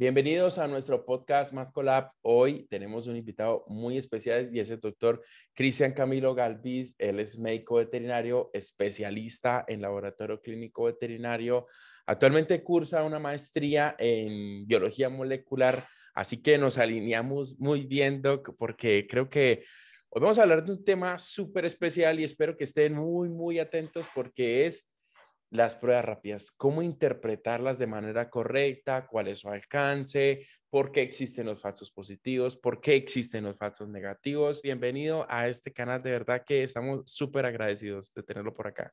Bienvenidos a nuestro podcast Más Colab. Hoy tenemos un invitado muy especial y es el doctor Cristian Camilo Galvis. Él es médico veterinario, especialista en laboratorio clínico veterinario. Actualmente cursa una maestría en biología molecular, así que nos alineamos muy bien, Doc, porque creo que hoy vamos a hablar de un tema súper especial y espero que estén muy, muy atentos porque es las pruebas rápidas, cómo interpretarlas de manera correcta, cuál es su alcance, por qué existen los falsos positivos, por qué existen los falsos negativos. Bienvenido a este canal, de verdad que estamos súper agradecidos de tenerlo por acá.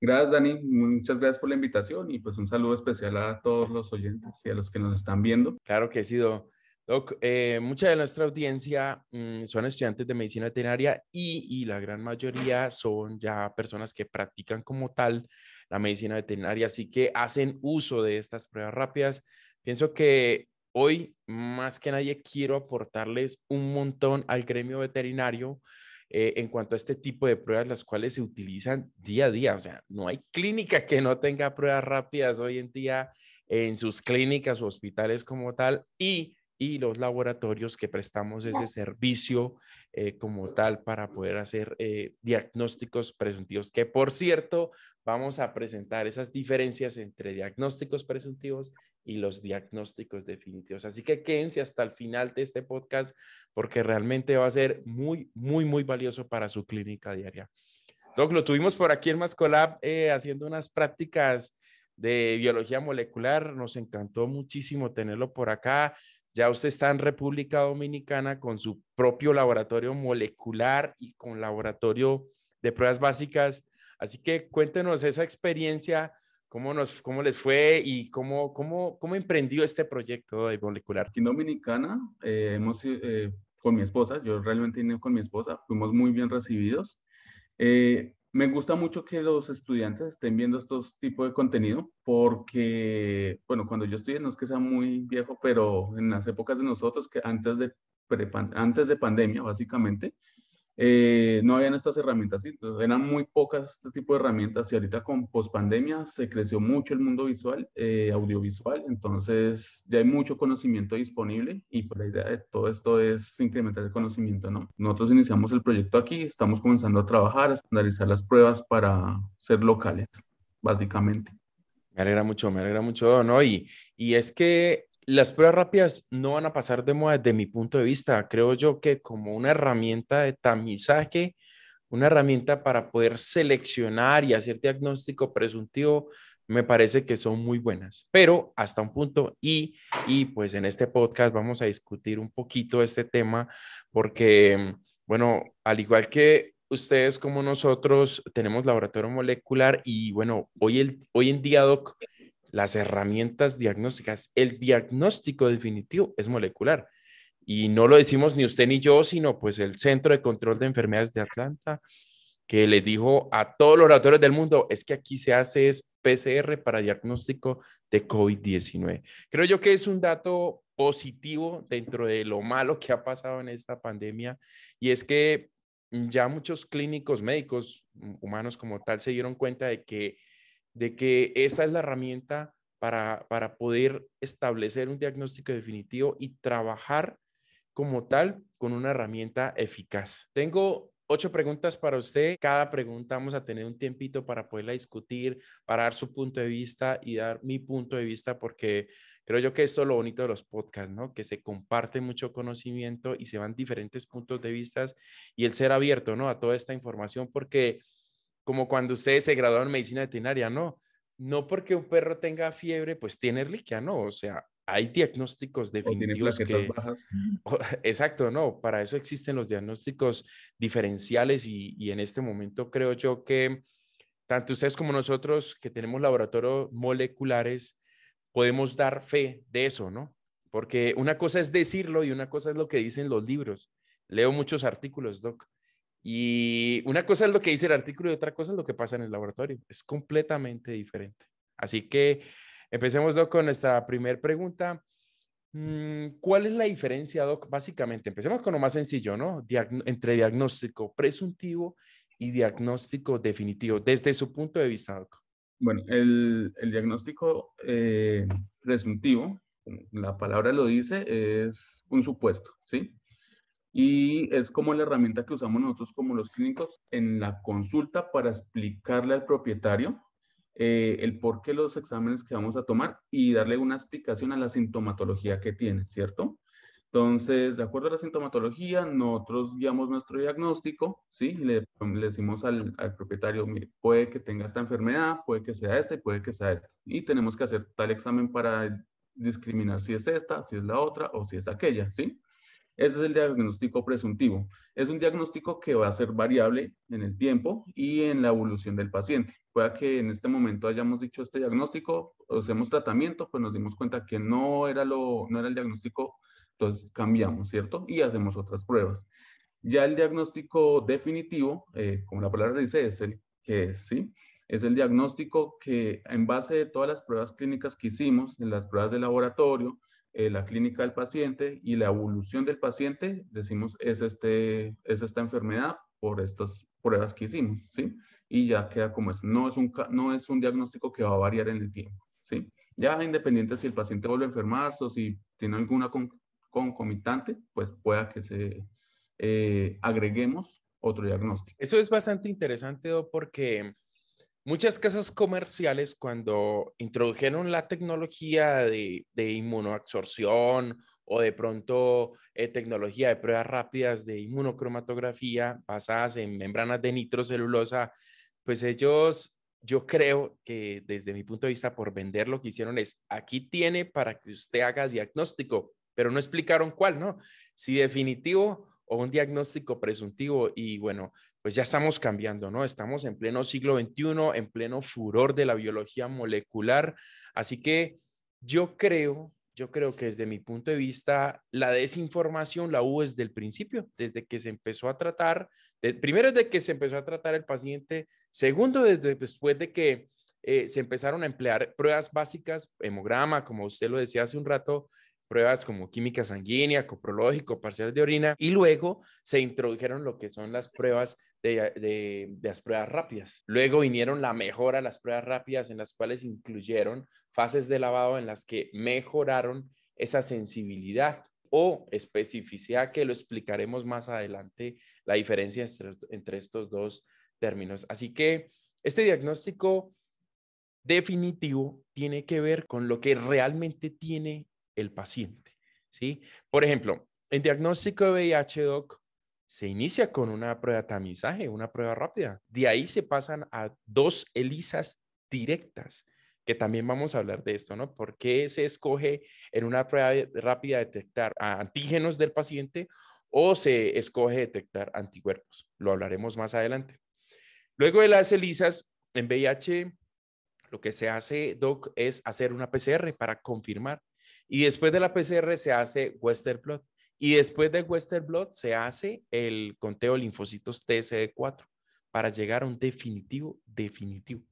Gracias, Dani. Muchas gracias por la invitación y pues un saludo especial a todos los oyentes y a los que nos están viendo. Claro que he sido Doc, eh, mucha de nuestra audiencia mm, son estudiantes de medicina veterinaria y, la gran mayoría son ya personas que practican como tal la medicina veterinaria, así que hacen uso de estas pruebas rápidas. Pienso que hoy más que nadie quiero aportarles un montón al gremio veterinario eh, en cuanto a este tipo de pruebas, las cuales se utilizan día a día. O sea, no hay clínica que no tenga pruebas rápidas hoy en día en sus clínicas o hospitales como tal y y los laboratorios que prestamos ese servicio eh, como tal para poder hacer eh, diagnósticos presuntivos, que por cierto, vamos a presentar esas diferencias entre diagnósticos presuntivos y los diagnósticos definitivos. Así que quédense hasta el final de este podcast porque realmente va a ser muy, muy, muy valioso para su clínica diaria. Doc, lo tuvimos por aquí en Mascolab eh, haciendo unas prácticas de biología molecular. Nos encantó muchísimo tenerlo por acá. Ya usted está en República Dominicana con su propio laboratorio molecular y con laboratorio de pruebas básicas. Así que cuéntenos esa experiencia, cómo, nos, cómo les fue y cómo, cómo, cómo emprendió este proyecto de molecular. en Dominicana, eh, hemos, eh, con mi esposa, yo realmente vine con mi esposa, fuimos muy bien recibidos. Eh, me gusta mucho que los estudiantes estén viendo estos tipos de contenido porque, bueno, cuando yo estudié, no es que sea muy viejo, pero en las épocas de nosotros, que antes de, antes de pandemia, básicamente, eh, no habían estas herramientas, eran muy pocas este tipo de herramientas y ahorita con pospandemia se creció mucho el mundo visual, eh, audiovisual, entonces ya hay mucho conocimiento disponible y por pues la idea de todo esto es incrementar el conocimiento, Nosotros iniciamos el proyecto aquí, estamos comenzando a trabajar, a estandarizar las pruebas para ser locales, básicamente. Me alegra mucho, me alegra mucho, ¿no? Y, y es que las pruebas rápidas no van a pasar de moda desde mi punto de vista. Creo yo que como una herramienta de tamizaje, una herramienta para poder seleccionar y hacer diagnóstico presuntivo, me parece que son muy buenas, pero hasta un punto y, y pues en este podcast vamos a discutir un poquito este tema porque, bueno, al igual que ustedes como nosotros tenemos laboratorio molecular y bueno, hoy, el, hoy en día, Doc, las herramientas diagnósticas. El diagnóstico definitivo es molecular. Y no lo decimos ni usted ni yo, sino pues el Centro de Control de Enfermedades de Atlanta, que le dijo a todos los oradores del mundo, es que aquí se hace PCR para diagnóstico de COVID-19. Creo yo que es un dato positivo dentro de lo malo que ha pasado en esta pandemia y es que ya muchos clínicos médicos humanos como tal se dieron cuenta de que de que esa es la herramienta para, para poder establecer un diagnóstico definitivo y trabajar como tal con una herramienta eficaz. Tengo ocho preguntas para usted. Cada pregunta vamos a tener un tiempito para poderla discutir, para dar su punto de vista y dar mi punto de vista, porque creo yo que esto es lo bonito de los podcasts, ¿no? Que se comparte mucho conocimiento y se van diferentes puntos de vista y el ser abierto, ¿no? A toda esta información, porque como cuando ustedes se graduaron en medicina veterinaria, no, no porque un perro tenga fiebre, pues tiene erliquia, no, o sea, hay diagnósticos definitivos que... Exacto, no, para eso existen los diagnósticos diferenciales y, en este momento creo yo que tanto ustedes como nosotros que tenemos laboratorios moleculares podemos dar fe de eso, ¿no? Porque una cosa es decirlo y una cosa es lo que dicen los libros. Leo muchos artículos, Doc, y una cosa es lo que dice el artículo y otra cosa es lo que pasa en el laboratorio. Es completamente diferente. Así que empecemos, con nuestra primera pregunta. Mm, ¿Cuál es la diferencia, Doc? Básicamente, empecemos con lo más sencillo, ¿no? entre diagnóstico presuntivo y diagnóstico definitivo, desde su punto de vista, Doc. Bueno, el, diagnóstico eh, presuntivo, la palabra lo dice, es un supuesto, ¿sí? y es como la herramienta que usamos nosotros como los clínicos en la consulta para explicarle al propietario eh, el por qué los exámenes que vamos a tomar y darle una explicación a la sintomatología que tiene, ¿cierto? Entonces, de acuerdo a la sintomatología, nosotros guiamos nuestro diagnóstico, ¿sí? Le, decimos al, al, propietario, mire, puede que tenga esta enfermedad, puede que sea esta y puede que sea esta. Y tenemos que hacer tal examen para discriminar si es esta, si es la otra o si es aquella, ¿sí? Ese es el diagnóstico presuntivo. Es un diagnóstico que va a ser variable en el tiempo y en la evolución del paciente. Puede que en este momento hayamos dicho este diagnóstico, pues, hacemos tratamiento, pues nos dimos cuenta que no era, lo, no era el diagnóstico, entonces cambiamos, ¿cierto? Y hacemos otras pruebas. Ya el diagnóstico definitivo, eh, como la palabra dice, es el que ¿sí? Es el diagnóstico que en base de todas las pruebas clínicas que hicimos, en las pruebas de laboratorio, eh, la clínica del paciente y la evolución del paciente, decimos, es, este, es esta enfermedad por estas pruebas que hicimos, ¿sí? Y ya queda como es. No es un, no es un diagnóstico que va a variar en el tiempo, ¿sí? Ya independiente si el paciente vuelve a enfermarse o si tiene alguna concomitante, pues pueda que se eh, agreguemos otro diagnóstico. Eso es bastante interesante, porque Muchas casas comerciales cuando introdujeron la tecnología de, de inmunoabsorción o de pronto eh, tecnología de pruebas rápidas de inmunocromatografía basadas en membranas de nitrocelulosa, pues ellos, yo creo que desde mi punto de vista, por vender lo que hicieron es, aquí tiene para que usted haga diagnóstico, pero no explicaron cuál, ¿no? Si definitivo o un diagnóstico presuntivo. Y bueno, pues ya estamos cambiando, ¿no? Estamos en pleno siglo XXI, en pleno furor de la biología molecular. Así que yo creo, yo creo que desde mi punto de vista, la desinformación la hubo desde el principio, desde que se empezó a tratar, de, primero desde que se empezó a tratar el paciente, segundo desde después de que eh, se empezaron a emplear pruebas básicas, hemograma, como usted lo decía hace un rato, pruebas como química sanguínea, coprológico, parcial de orina, y luego se introdujeron lo que son las pruebas de, las pruebas rápidas. Luego vinieron la mejora las pruebas rápidas en las cuales incluyeron fases de lavado en las que mejoraron esa sensibilidad o especificidad que lo explicaremos más adelante, la diferencia entre estos dos términos. Así que este diagnóstico definitivo tiene que ver con lo que realmente tiene el paciente. ¿sí? Por ejemplo, en diagnóstico de VIH, Doc, se inicia con una prueba de tamizaje, una prueba rápida. De ahí se pasan a dos ELISAs directas, que también vamos a hablar de esto, ¿no? ¿Por qué se escoge en una prueba rápida detectar antígenos del paciente o se escoge detectar anticuerpos? Lo hablaremos más adelante. Luego de las ELISAs, en VIH, lo que se hace, Doc, es hacer una PCR para confirmar y después de la PCR se hace Western Blot. Y después de Western Blot se hace el conteo de linfocitos TSD4 para llegar a un definitivo, definitivo.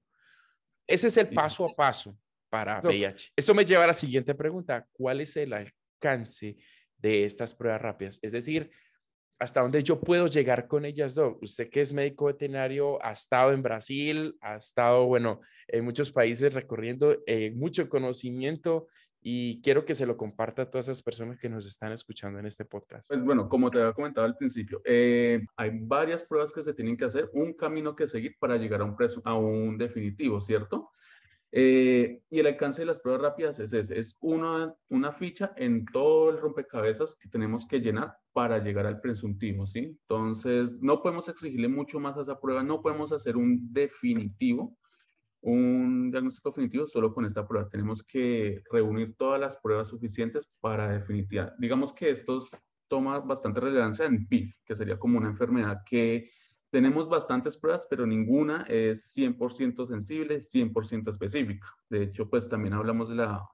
Ese es el paso a paso para VIH. Esto me lleva a la siguiente pregunta. ¿Cuál es el alcance de estas pruebas rápidas? Es decir, ¿hasta dónde yo puedo llegar con ellas, Usted que es médico veterinario, ha estado en Brasil, ha estado, bueno, en muchos países recorriendo eh, mucho conocimiento y quiero que se lo comparta a todas esas personas que nos están escuchando en este podcast. Pues bueno, como te había comentado al principio, eh, hay varias pruebas que se tienen que hacer, un camino que seguir para llegar a un, preso, a un definitivo, ¿cierto? Eh, y el alcance de las pruebas rápidas es ese, es una, una ficha en todo el rompecabezas que tenemos que llenar para llegar al presuntivo, ¿sí? Entonces, no podemos exigirle mucho más a esa prueba, no podemos hacer un definitivo, un diagnóstico definitivo, solo con esta prueba. Tenemos que reunir todas las pruebas suficientes para definitiva. Digamos que esto toma bastante relevancia en PIF, que sería como una enfermedad que tenemos bastantes pruebas, pero ninguna es 100% sensible, 100% específica. De hecho, pues también hablamos de la,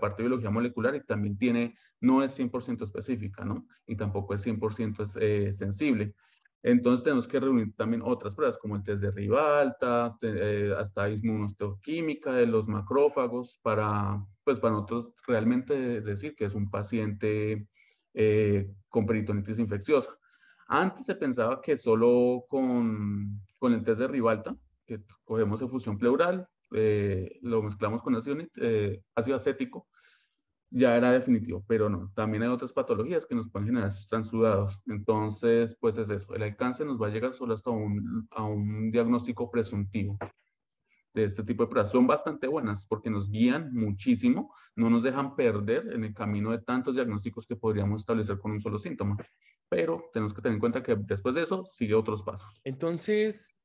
parte de biología molecular y también tiene, no es 100% específica, ¿no? Y tampoco es 100% eh, sensible. Entonces tenemos que reunir también otras pruebas como el test de Ribalta, eh, hasta ismunosteoquímica de los macrófagos para, pues para nosotros realmente decir que es un paciente eh, con peritonitis infecciosa. Antes se pensaba que solo con, el test de Ribalta, que cogemos efusión pleural, eh, lo mezclamos con ácido, ácido acético ya era definitivo, pero no. También hay otras patologías que nos pueden generar transudados. Entonces, pues es eso. El alcance nos va a llegar solo hasta un, un diagnóstico presuntivo de este tipo de pruebas. Son bastante buenas porque nos guían muchísimo, no nos dejan perder en el camino de tantos diagnósticos que podríamos establecer con un solo síntoma. Pero tenemos que tener en cuenta que después de eso sigue otros pasos. Entonces,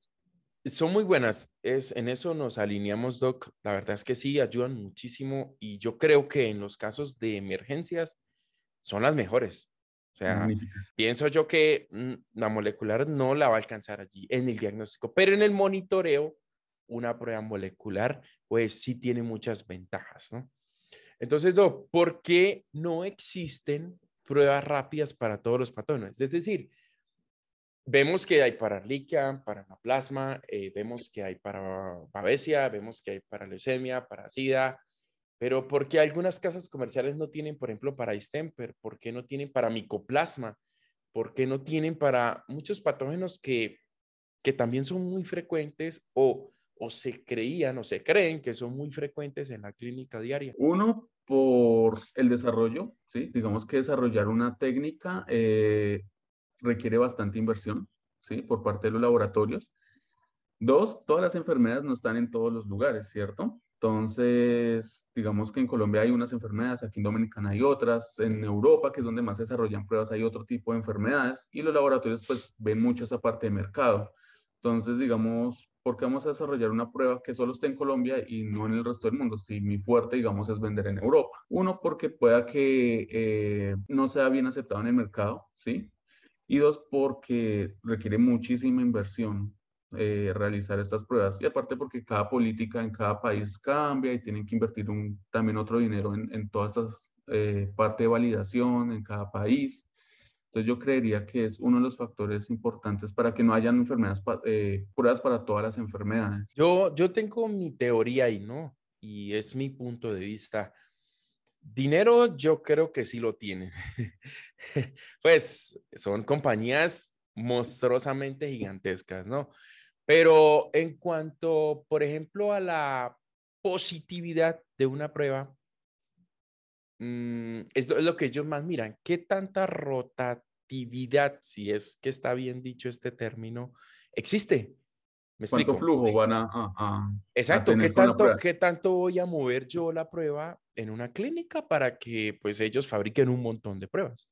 son muy buenas, es, en eso nos alineamos, Doc. La verdad es que sí, ayudan muchísimo y yo creo que en los casos de emergencias son las mejores. O sea, pienso yo que mm, la molecular no la va a alcanzar allí en el diagnóstico, pero en el monitoreo, una prueba molecular, pues sí tiene muchas ventajas, ¿no? Entonces, Doc, ¿por qué no existen pruebas rápidas para todos los patógenos? Es decir, vemos que hay para líquia para la plasma, eh, vemos que hay para babesia, vemos que hay para leucemia, para sida, pero ¿por qué algunas casas comerciales no tienen, por ejemplo, para distemper? ¿Por qué no tienen para micoplasma? ¿Por qué no tienen para muchos patógenos que, que también son muy frecuentes o, o se creían o se creen que son muy frecuentes en la clínica diaria? Uno, por el desarrollo, ¿sí? digamos que desarrollar una técnica eh, requiere bastante inversión, ¿sí? Por parte de los laboratorios. Dos, todas las enfermedades no están en todos los lugares, ¿cierto? Entonces, digamos que en Colombia hay unas enfermedades, aquí en Dominicana hay otras, en Europa, que es donde más se desarrollan pruebas, hay otro tipo de enfermedades y los laboratorios pues ven mucho esa parte de mercado. Entonces, digamos, ¿por qué vamos a desarrollar una prueba que solo esté en Colombia y no en el resto del mundo? Si mi fuerte, digamos, es vender en Europa. Uno, porque pueda que eh, no sea bien aceptado en el mercado, ¿sí? y dos, porque requiere muchísima inversión eh, realizar estas pruebas. Y aparte porque cada política en cada país cambia y tienen que invertir un, también otro dinero en, en todas estas eh, parte de validación en cada país. Entonces yo creería que es uno de los factores importantes para que no hayan enfermedades pruebas eh, para todas las enfermedades. Yo, yo tengo mi teoría ahí, ¿no? Y es mi punto de vista. Dinero yo creo que sí lo tienen. pues son compañías monstruosamente gigantescas, ¿no? Pero en cuanto, por ejemplo, a la positividad de una prueba, mm, es, lo, que ellos más miran. ¿Qué tanta rotatividad, si es que está bien dicho este término, existe? ¿Me explico? flujo Exacto, ¿qué, tanto, ¿qué tanto voy a mover yo la prueba en una clínica para que pues ellos fabriquen un montón de pruebas?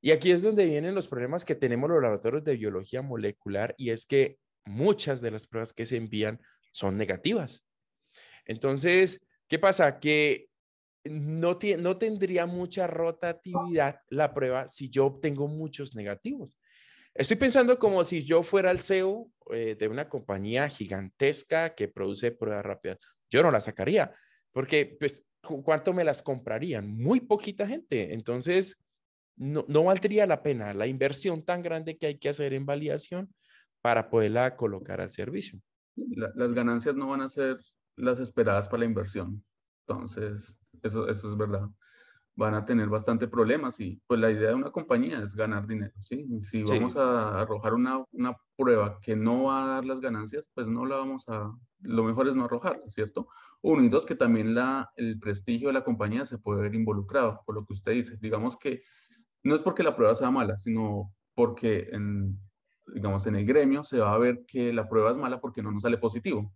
Y aquí es donde vienen los problemas que tenemos los laboratorios de biología molecular y es que muchas de las pruebas que se envían son negativas. Entonces, ¿qué pasa? Que no, no tendría mucha rotatividad la prueba si yo obtengo muchos negativos. Estoy pensando como si yo fuera el CEO eh, de una compañía gigantesca que produce pruebas rápidas. Yo no la sacaría, porque pues, ¿cuánto me las comprarían? Muy poquita gente. Entonces, no, valdría la pena la inversión tan grande que hay que hacer en validación para poderla colocar al servicio. las ganancias no van a ser las esperadas para la inversión. Entonces, eso, eso es verdad van a tener bastante problemas y pues la idea de una compañía es ganar dinero, ¿sí? Si vamos a arrojar una, una, prueba que no va a dar las ganancias, pues no la vamos a, lo mejor es no arrojarla, ¿cierto? Uno y dos, que también la, el prestigio de la compañía se puede ver involucrado, por lo que usted dice. Digamos que no es porque la prueba sea mala, sino porque en, digamos, en el gremio se va a ver que la prueba es mala porque no nos sale positivo,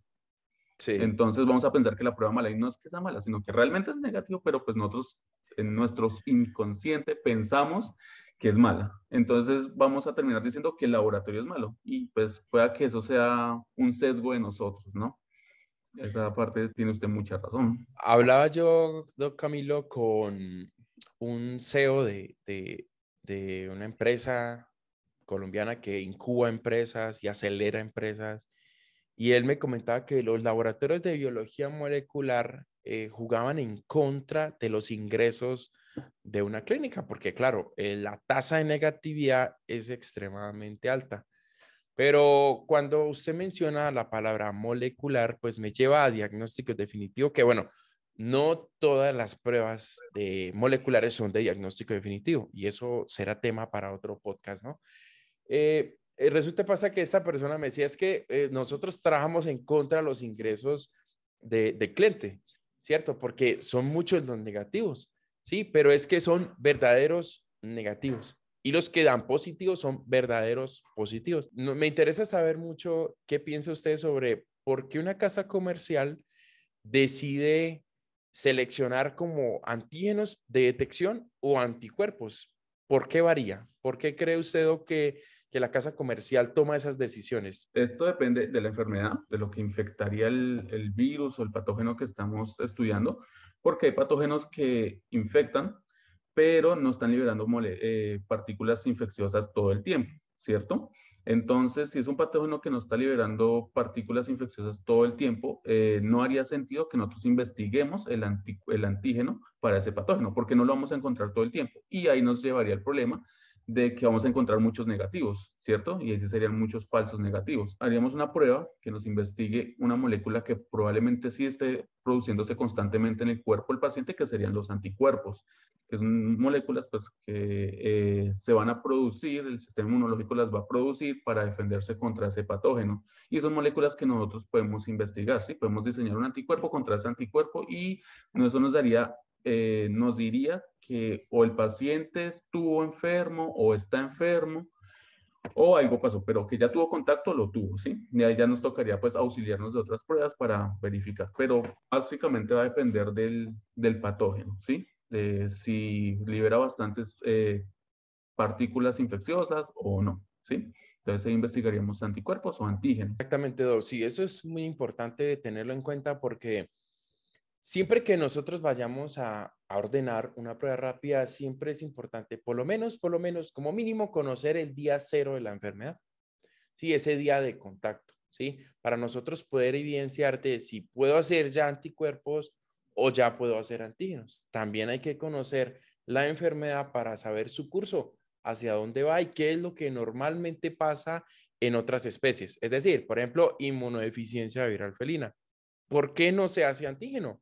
Sí. Entonces vamos a pensar que la prueba mala y no es que sea mala, sino que realmente es negativo, pero pues nosotros en nuestro inconsciente pensamos que es mala. Entonces vamos a terminar diciendo que el laboratorio es malo y pues pueda que eso sea un sesgo de nosotros, ¿no? Esa parte tiene usted mucha razón. Hablaba yo, Camilo, con un CEO de una empresa colombiana que incuba empresas y acelera empresas y él me comentaba que los laboratorios de biología molecular eh, jugaban en contra de los ingresos de una clínica, porque claro, eh, la tasa de negatividad es extremadamente alta. Pero cuando usted menciona la palabra molecular, pues me lleva a diagnóstico definitivo, que bueno, no todas las pruebas de moleculares son de diagnóstico definitivo y eso será tema para otro podcast, ¿no? Eh, eh resulta pasa que esta persona me decía es que nosotros trabajamos en contra de los ingresos de, de cliente. ¿cierto? Porque son muchos los negativos, ¿sí? Pero es que son verdaderos negativos. Y los que dan positivos son verdaderos positivos. No, me interesa saber mucho qué piensa usted sobre por qué una casa comercial decide seleccionar como antígenos de detección o anticuerpos. ¿Por qué varía? ¿Por qué cree usted que que la casa comercial toma esas decisiones? Esto depende de la enfermedad, de lo que infectaría el, virus o el patógeno que estamos estudiando, porque hay patógenos que infectan, pero no están liberando mole, eh, partículas infecciosas todo el tiempo, ¿cierto? Entonces, si es un patógeno que no está liberando partículas infecciosas todo el tiempo, eh, no haría sentido que nosotros investiguemos el, el, antígeno para ese patógeno, porque no lo vamos a encontrar todo el tiempo. Y ahí nos llevaría el problema de que vamos a encontrar muchos negativos, ¿cierto? Y ese serían muchos falsos negativos. Haríamos una prueba que nos investigue una molécula que probablemente sí esté produciéndose constantemente en el cuerpo del paciente, que serían los anticuerpos, que son moléculas pues, que eh, se van a producir, el sistema inmunológico las va a producir para defenderse contra ese patógeno. Y son moléculas que nosotros podemos investigar, ¿sí? Podemos diseñar un anticuerpo contra ese anticuerpo y eso nos daría, eh, nos diría que o el paciente estuvo enfermo o está enfermo o algo pasó, pero que ya tuvo contacto, lo tuvo, ¿sí? Y ahí ya nos tocaría pues auxiliarnos de otras pruebas para verificar, pero básicamente va a depender del, patógeno, ¿sí? De si libera bastantes eh, partículas infecciosas o no, ¿sí? Entonces ahí investigaríamos anticuerpos o antígenos. Exactamente, dos Sí, eso es muy importante tenerlo en cuenta porque Siempre que nosotros vayamos a, ordenar una prueba rápida, siempre es importante, por lo menos, por lo menos, como mínimo, conocer el día cero de la enfermedad. Sí, ese día de contacto, ¿sí? Para nosotros poder evidenciarte si puedo hacer ya anticuerpos o ya puedo hacer antígenos. También hay que conocer la enfermedad para saber su curso, hacia dónde va y qué es lo que normalmente pasa en otras especies. Es decir, por ejemplo, inmunodeficiencia viral felina. ¿Por qué no se hace antígeno?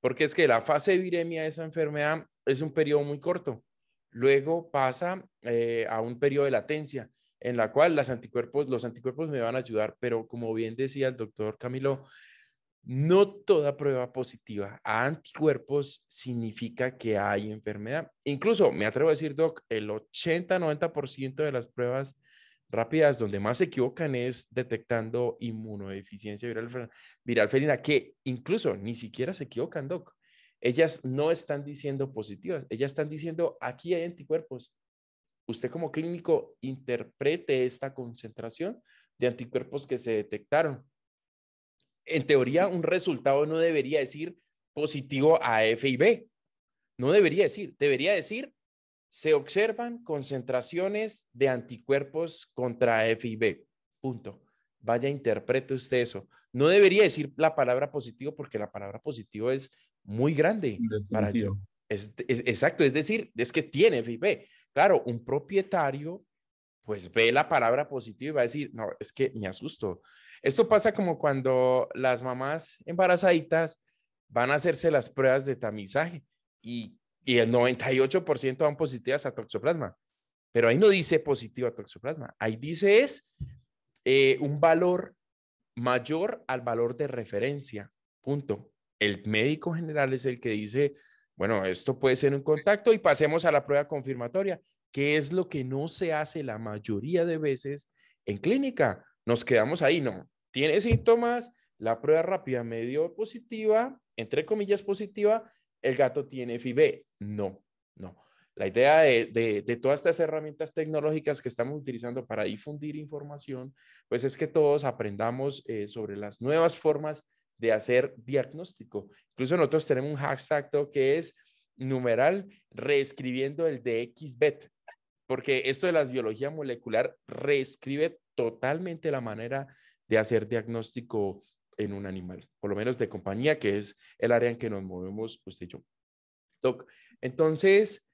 porque es que la fase de viremia de esa enfermedad es un periodo muy corto. Luego pasa eh, a un periodo de latencia en la cual los anticuerpos, los anticuerpos me van a ayudar, pero como bien decía el doctor Camilo, no toda prueba positiva a anticuerpos significa que hay enfermedad. Incluso, me atrevo a decir, Doc, el 80-90% de las pruebas rápidas donde más se equivocan es detectando inmunodeficiencia viral, viral felina, que incluso ni siquiera se equivocan, Doc. Ellas no están diciendo positivas, ellas están diciendo aquí hay anticuerpos. Usted como clínico interprete esta concentración de anticuerpos que se detectaron. En teoría, un resultado no debería decir positivo a F y B. No debería decir, debería decir se observan concentraciones de anticuerpos contra FIB. Punto. Vaya, interprete usted eso. No debería decir la palabra positivo porque la palabra positivo es muy grande para yo. exacto, es decir, es que tiene FIB. Claro, un propietario pues ve la palabra positiva y va a decir, no, es que me asusto. Esto pasa como cuando las mamás embarazaditas van a hacerse las pruebas de tamizaje y y el 98% van positivas a toxoplasma. Pero ahí no dice positiva a toxoplasma, ahí dice es eh, un valor mayor al valor de referencia, punto. El médico general es el que dice, bueno, esto puede ser un contacto y pasemos a la prueba confirmatoria, que es lo que no se hace la mayoría de veces en clínica. Nos quedamos ahí, no. Tiene síntomas, la prueba rápida medio positiva, entre comillas positiva, el gato tiene FIB. No, no. La idea de, todas estas herramientas tecnológicas que estamos utilizando para difundir información, pues es que todos aprendamos eh, sobre las nuevas formas de hacer diagnóstico. Incluso nosotros tenemos un hashtag que es numeral reescribiendo el DXBET, porque esto de la biología molecular reescribe totalmente la manera de hacer diagnóstico en un animal, por lo menos de compañía, que es el área en que nos movemos usted y yo. entonces,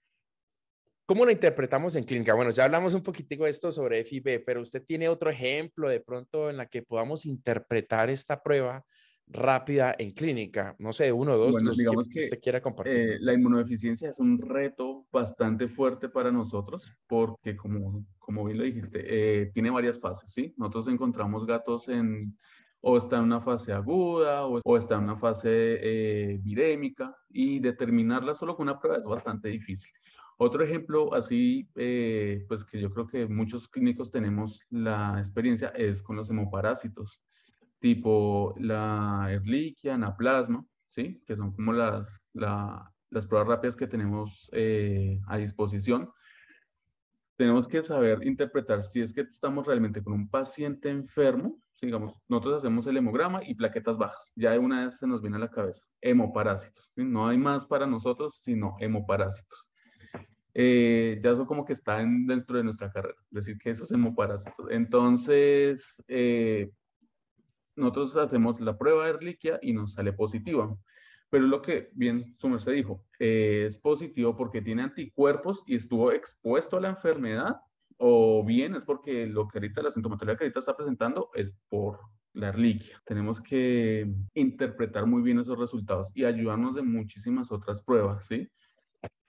¿cómo lo interpretamos en clínica? Bueno, ya hablamos un poquitico de esto sobre FIB, pero usted tiene otro ejemplo de pronto en la que podamos interpretar esta prueba rápida en clínica, no sé, uno o dos, los digamos que, usted quiera compartir. Eh, la inmunodeficiencia es un reto bastante fuerte para nosotros porque, como, como bien lo dijiste, eh, tiene varias fases, ¿sí? Nosotros encontramos gatos en o está en una fase aguda o, está en una fase eh, virémica y determinarla solo con una prueba es bastante difícil. Otro ejemplo así, eh, pues que yo creo que muchos clínicos tenemos la experiencia es con los hemoparásitos, tipo la erliquia, anaplasma, ¿sí? que son como las, las pruebas rápidas que tenemos eh, a disposición tenemos que saber interpretar si es que estamos realmente con un paciente enfermo digamos, nosotros hacemos el hemograma y plaquetas bajas. Ya de una vez se nos viene a la cabeza, hemoparásitos. No hay más para nosotros sino hemoparásitos. Eh, ya eso como que está dentro de nuestra carrera, decir que esos hemoparásitos. Entonces, eh, nosotros hacemos la prueba de reliquia y nos sale positiva. Pero lo que bien su se dijo, eh, es positivo porque tiene anticuerpos y estuvo expuesto a la enfermedad o bien es porque lo que ahorita la sintomatología que ahorita está presentando es por la erliquia. Tenemos que interpretar muy bien esos resultados y ayudarnos de muchísimas otras pruebas, ¿sí?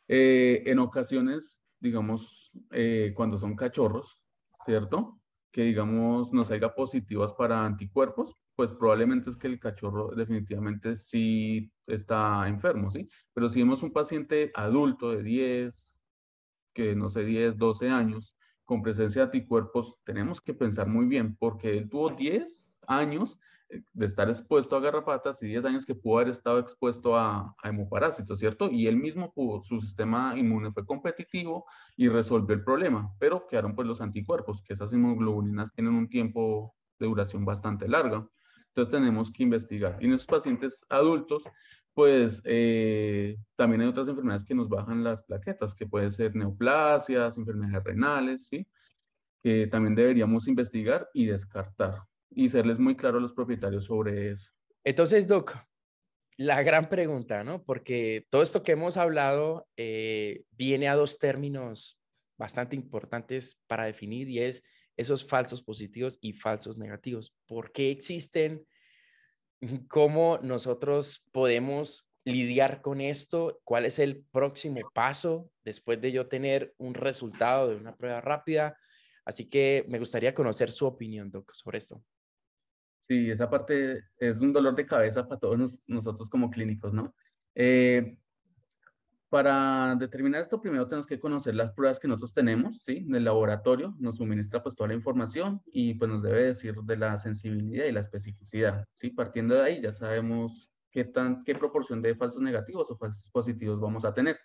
Eh, en ocasiones, digamos, eh, cuando son cachorros, ¿cierto? Que, digamos, nos salga positivas para anticuerpos, pues probablemente es que el cachorro definitivamente sí está enfermo, ¿sí? Pero si vemos un paciente adulto de 10, que no sé, 10, 12 años, con presencia de anticuerpos, tenemos que pensar muy bien, porque él tuvo 10 años eh, de estar expuesto a garrapatas y 10 años que pudo haber estado expuesto a, a hemoparásitos, ¿cierto? Y él mismo su sistema inmune fue competitivo y resolvió el problema, pero quedaron pues los anticuerpos, que esas inmunoglobulinas tienen un tiempo de duración bastante larga. Entonces tenemos que investigar. Y en pacientes adultos pues eh, también hay otras enfermedades que nos bajan las plaquetas, que pueden ser neoplasias, enfermedades renales, que también deberíamos investigar y descartar y serles muy claros a los propietarios sobre eso. Entonces, Doc, la gran pregunta, ¿no? Porque todo esto que hemos hablado eh, viene a dos términos bastante importantes para definir y es esos falsos positivos y falsos negativos. ¿Por qué existen cómo nosotros podemos lidiar con esto, cuál es el próximo paso después de yo tener un resultado de una prueba rápida. Así que me gustaría conocer su opinión, Doc, sobre esto. Sí, esa parte es un dolor de cabeza para todos nosotros como clínicos, ¿no? Eh, para determinar esto, primero tenemos que conocer las pruebas que nosotros tenemos, ¿sí? En el laboratorio nos suministra pues toda la información y pues nos debe decir de la sensibilidad y la especificidad, ¿sí? Partiendo de ahí ya sabemos qué, tan, qué proporción de falsos negativos o falsos positivos vamos a tener.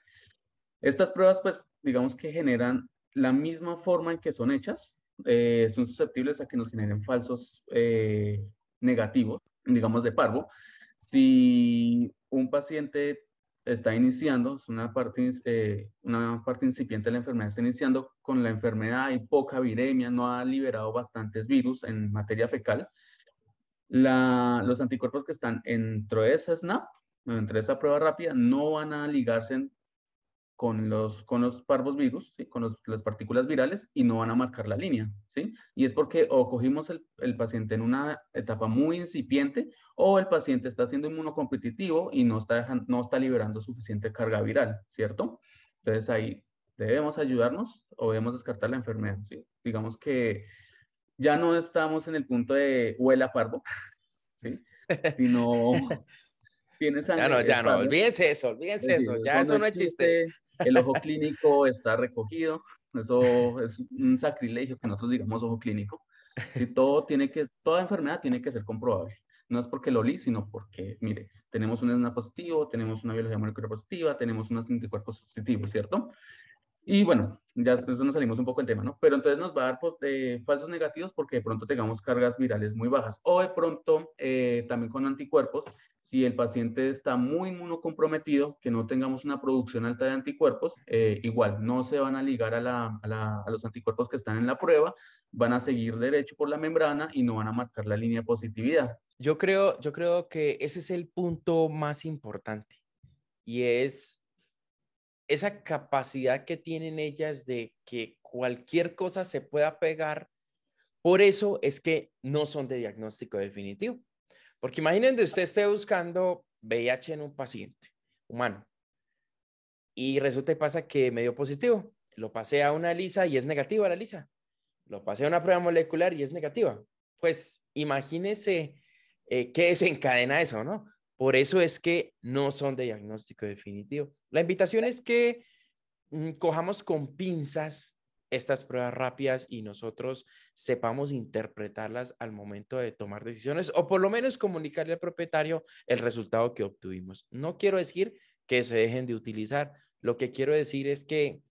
Estas pruebas pues digamos que generan la misma forma en que son hechas, eh, son susceptibles a que nos generen falsos eh, negativos, digamos de parvo. Si un paciente está iniciando, es una parte, eh, una parte incipiente de la enfermedad, está iniciando con la enfermedad, hay poca viremia, no ha liberado bastantes virus en materia fecal. los anticuerpos que están dentro de esa SNAP, de esa prueba rápida, no van a ligarse en, con los, con los ¿sí? con los, las partículas virales, y no van a marcar la línea. ¿sí? Y es porque o cogimos el, paciente en una etapa muy incipiente o el paciente está siendo inmunocompetitivo y no está, no está liberando suficiente carga viral, ¿cierto? Entonces ahí debemos ayudarnos o debemos descartar la enfermedad. ¿sí? Digamos que ya no estamos en el punto de huela parvo, ¿sí? sino tiene sangre. Ya no, ya no, olvídense eso, olvídense eso, ya eso no existe. El ojo clínico está recogido, eso es un sacrilegio que nosotros digamos ojo clínico. Y todo tiene que, toda enfermedad tiene que ser comprobable. No es porque lo li, sino porque, mire, tenemos un ESNA positivo, tenemos una biología molecular positiva, tenemos unos anticuerpos positivos, ¿cierto? Y bueno, ya eso nos salimos un poco del tema, ¿no? Pero entonces nos va a dar pues, falsos negativos porque de pronto tengamos cargas virales muy bajas o de pronto eh, también con anticuerpos, si el paciente está muy inmunocomprometido, que no tengamos una producción alta de anticuerpos, eh, igual no se van a ligar a, los anticuerpos que están en la prueba, van a seguir derecho por la membrana y no van a marcar la línea de positividad. Yo creo, yo creo que ese es el punto más importante y es esa capacidad que tienen ellas de que cualquier cosa se pueda pegar, por eso es que no son de diagnóstico definitivo. Porque imagínense, usted esté buscando VIH en un paciente humano y resulta pasa que me dio positivo. Lo pasé a una lisa y es negativa la lisa. Lo pasé a una prueba molecular y es negativa. Pues imagínese eh, qué desencadena eso, ¿no? Por eso es que no son de diagnóstico definitivo. La invitación es que mm, cojamos con pinzas estas pruebas rápidas y nosotros sepamos interpretarlas al momento de tomar decisiones o por lo menos comunicarle al propietario el resultado que obtuvimos. No quiero decir que se dejen de utilizar, lo que quiero decir es que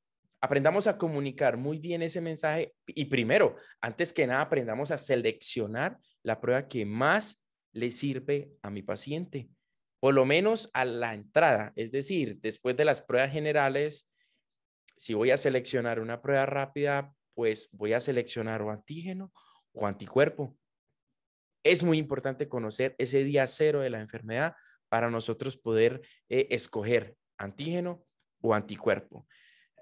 aprendamos a comunicar muy bien ese mensaje y primero, antes que nada, aprendamos a seleccionar la prueba que más le sirve a mi paciente, por lo menos a la entrada, es decir, después de las pruebas generales, si voy a seleccionar una prueba rápida, pues voy a seleccionar o antígeno o anticuerpo. Es muy importante conocer ese día cero de la enfermedad para nosotros poder eh, escoger antígeno o anticuerpo.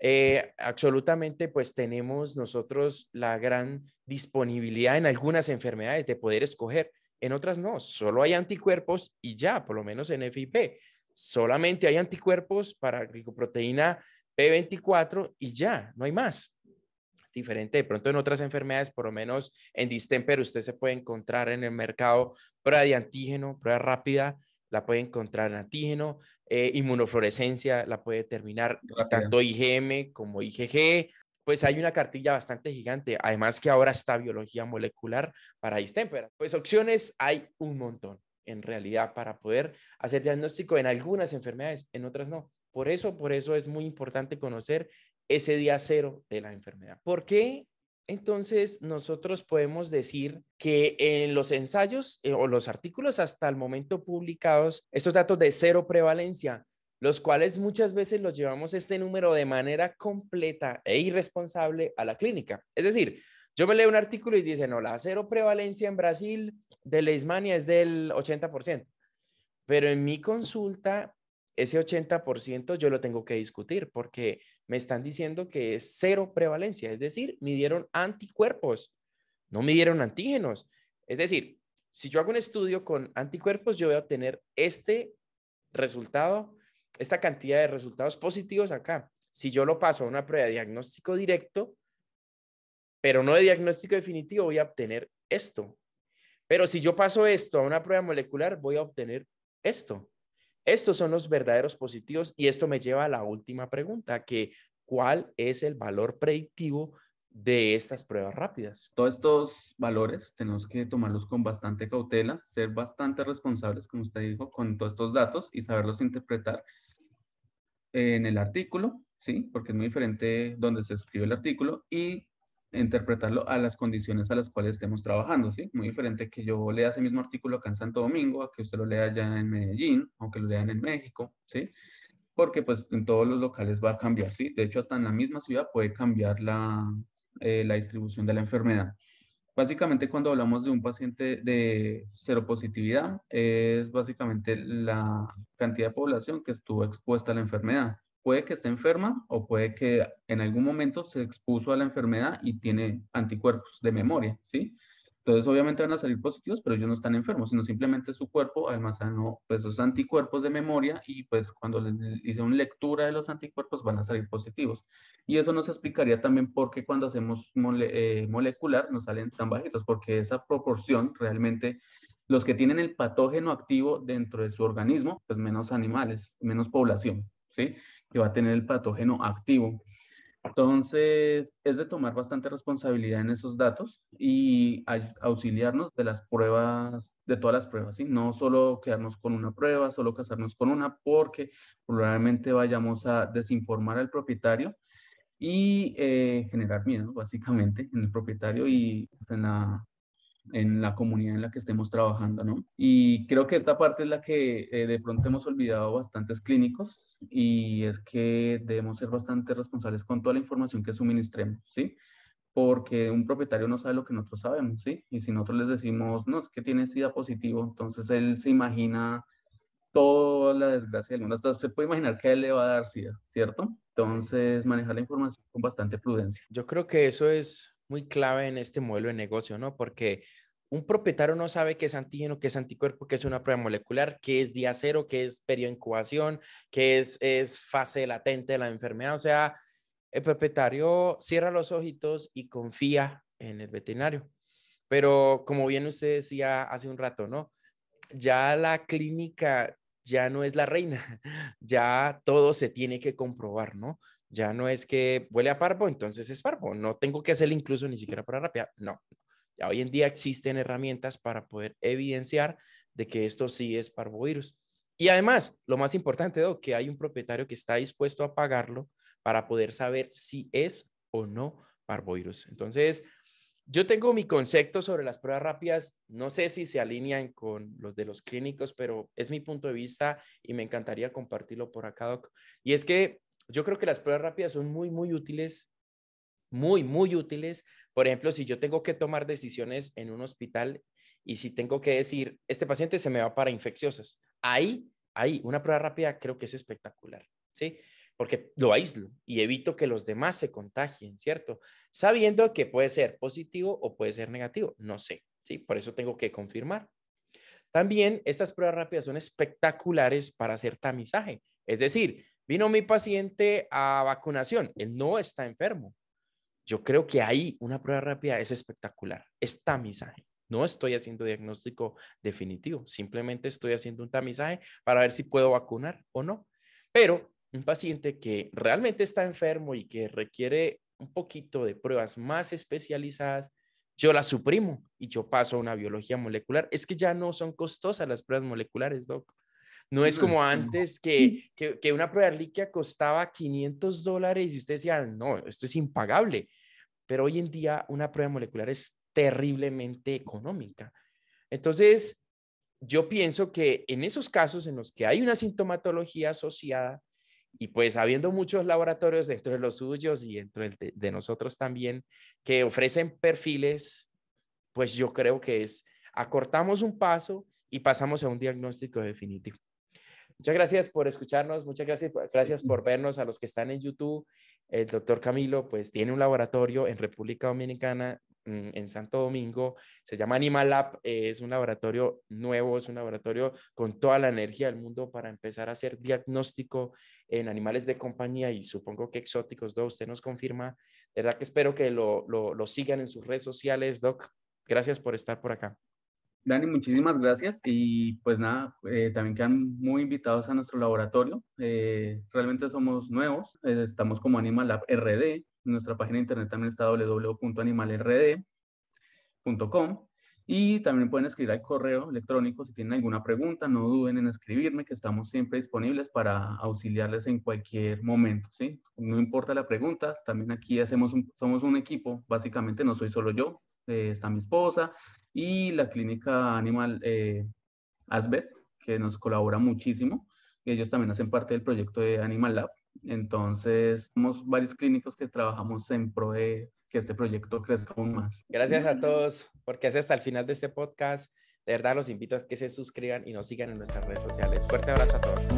Eh, absolutamente, pues tenemos nosotros la gran disponibilidad en algunas enfermedades de poder escoger en otras no, solo hay anticuerpos y ya, por lo menos en FIP, solamente hay anticuerpos para glicoproteína P24 y ya, no hay más. Diferente de pronto en otras enfermedades, por lo menos en distemper, usted se puede encontrar en el mercado prueba de antígeno, prueba rápida, la puede encontrar en antígeno, eh, inmunofluorescencia, la puede determinar tanto IgM como IgG, pues hay una cartilla bastante gigante, además que ahora está biología molecular para distempera. Pues opciones hay un montón en realidad para poder hacer diagnóstico en algunas enfermedades, en otras no. Por eso, por eso es muy importante conocer ese día cero de la enfermedad. ¿Por qué entonces, nosotros podemos decir que en los ensayos eh, o los artículos hasta el momento publicados, estos datos de cero prevalencia los cuales muchas veces los llevamos este número de manera completa e irresponsable a la clínica. Es decir, yo me leo un artículo y dice, no, la cero prevalencia en Brasil de leishmania es del 80%, pero en mi consulta ese 80% yo lo tengo que discutir porque me están diciendo que es cero prevalencia, es decir, midieron anticuerpos, no midieron antígenos. Es decir, si yo hago un estudio con anticuerpos, yo voy a obtener este resultado esta cantidad de resultados positivos acá. Si yo lo paso a una prueba de diagnóstico directo, pero no de diagnóstico definitivo, voy a obtener esto. Pero si yo paso esto a una prueba molecular, voy a obtener esto. Estos son los verdaderos positivos y esto me lleva a la última pregunta, que ¿cuál es el valor predictivo de estas pruebas rápidas. Todos estos valores tenemos que tomarlos con bastante cautela, ser bastante responsables, como usted dijo, con todos estos datos y saberlos interpretar en el artículo, ¿sí? Porque es muy diferente donde se escribe el artículo y interpretarlo a las condiciones a las cuales estemos trabajando, ¿sí? Muy diferente que yo lea ese mismo artículo acá en Santo Domingo, a que usted lo lea ya en Medellín, o que lo lean en México, ¿sí? Porque pues en todos los locales va a cambiar, ¿sí? De hecho, hasta en la misma ciudad puede cambiar la, eh, la distribución de la enfermedad. Básicamente cuando hablamos de un paciente de seropositividad es básicamente la cantidad de población que estuvo expuesta a la enfermedad. Puede que esté enferma o puede que en algún momento se expuso a la enfermedad y tiene anticuerpos de memoria, ¿sí? Entonces, obviamente van a salir positivos, pero ellos no están enfermos, sino simplemente su cuerpo almacenó esos pues, anticuerpos de memoria y pues cuando hice una lectura de los anticuerpos van a salir positivos. Y eso nos explicaría también por qué cuando hacemos eh, molecular nos salen tan bajitos, porque esa proporción realmente los que tienen el patógeno activo dentro de su organismo, pues menos animales, menos población, ¿sí? Que va a tener el patógeno activo entonces, es de tomar bastante responsabilidad en esos datos y auxiliarnos de las pruebas, de todas las pruebas, ¿sí? No solo quedarnos con una prueba, solo casarnos con una, porque probablemente vayamos a desinformar al propietario y eh, generar miedo, básicamente, en el propietario y pues, en la, en la comunidad en la que estemos trabajando, ¿no? Y creo que esta parte es la que eh, de pronto hemos olvidado bastantes clínicos y es que debemos ser bastante responsables con toda la información que suministremos, ¿sí? Porque un propietario no sabe lo que nosotros sabemos, ¿sí? Y si nosotros les decimos, no, es que tiene SIDA positivo, entonces él se imagina toda la desgracia del mundo. Hasta se puede imaginar que a él le va a dar SIDA, ¿cierto? Entonces, manejar la información con bastante prudencia. Yo creo que eso es muy clave en este modelo de negocio, ¿no? Porque un propietario no sabe qué es antígeno, qué es anticuerpo, qué es una prueba molecular, qué es día cero, qué es periodo incubación, qué es, es fase latente de la enfermedad. O sea, el propietario cierra los ojitos y confía en el veterinario. Pero como bien usted decía hace un rato, ¿no? Ya la clínica ya no es la reina, ya todo se tiene que comprobar, ¿no? Ya no es que huele a parvo, entonces es parvo. No tengo que hacer incluso ni siquiera para rapear. No. Ya hoy en día existen herramientas para poder evidenciar de que esto sí es parvovirus. Y además, lo más importante, Doc, que hay un propietario que está dispuesto a pagarlo para poder saber si es o no parvovirus. Entonces, yo tengo mi concepto sobre las pruebas rápidas. No sé si se alinean con los de los clínicos, pero es mi punto de vista y me encantaría compartirlo por acá, Doc. Y es que yo creo que las pruebas rápidas son muy, muy útiles, muy, muy útiles. Por ejemplo, si yo tengo que tomar decisiones en un hospital y si tengo que decir, este paciente se me va para infecciosas, ahí, ahí, una prueba rápida creo que es espectacular, ¿sí? Porque lo aíslo y evito que los demás se contagien, ¿cierto? Sabiendo que puede ser positivo o puede ser negativo, no sé, ¿sí? Por eso tengo que confirmar. También estas pruebas rápidas son espectaculares para hacer tamizaje. Es decir, Vino mi paciente a vacunación, él no está enfermo. Yo creo que ahí una prueba rápida es espectacular, es tamizaje. No estoy haciendo diagnóstico definitivo, simplemente estoy haciendo un tamizaje para ver si puedo vacunar o no. Pero un paciente que realmente está enfermo y que requiere un poquito de pruebas más especializadas, yo la suprimo y yo paso a una biología molecular. Es que ya no son costosas las pruebas moleculares, Doc. No es como antes que, una prueba una líquida costaba 500 dólares y usted decían, no, esto es impagable. Pero hoy en día una prueba molecular es terriblemente económica. Entonces, yo pienso que en esos casos en los que hay una sintomatología asociada y pues habiendo muchos laboratorios dentro de los suyos y dentro de nosotros también que ofrecen perfiles, pues yo creo que es acortamos un paso y pasamos a un diagnóstico definitivo. Muchas gracias por escucharnos, muchas gracias, gracias por vernos a los que están en YouTube. El doctor Camilo pues tiene un laboratorio en República Dominicana, mm, en Santo Domingo, se llama Animal Lab, es un laboratorio nuevo, es un laboratorio con toda la energía del mundo para empezar a hacer diagnóstico en animales de compañía y supongo que exóticos, Doc, usted nos confirma, de verdad que espero que lo sigan en sus redes sociales, Doc, gracias por estar por acá. Dani, muchísimas gracias y pues nada, eh, también quedan muy invitados a nuestro laboratorio. Eh, realmente somos nuevos, eh, estamos como Animal Lab RD, nuestra página de internet también está www.animalrd.com y también pueden escribir al correo electrónico si tienen alguna pregunta, no duden en escribirme que estamos siempre disponibles para auxiliarles en cualquier momento, ¿sí? No importa la pregunta, también aquí hacemos somos un equipo, básicamente no soy solo yo, está mi esposa, y la clínica Animal eh, Asbet, que nos colabora muchísimo. Ellos también hacen parte del proyecto de Animal Lab. Entonces, somos varios clínicos que trabajamos en pro de que este proyecto crezca aún más. Gracias a todos porque es hasta el final de este podcast. De verdad, los invito a que se suscriban y nos sigan en nuestras redes sociales. Fuerte abrazo a todos.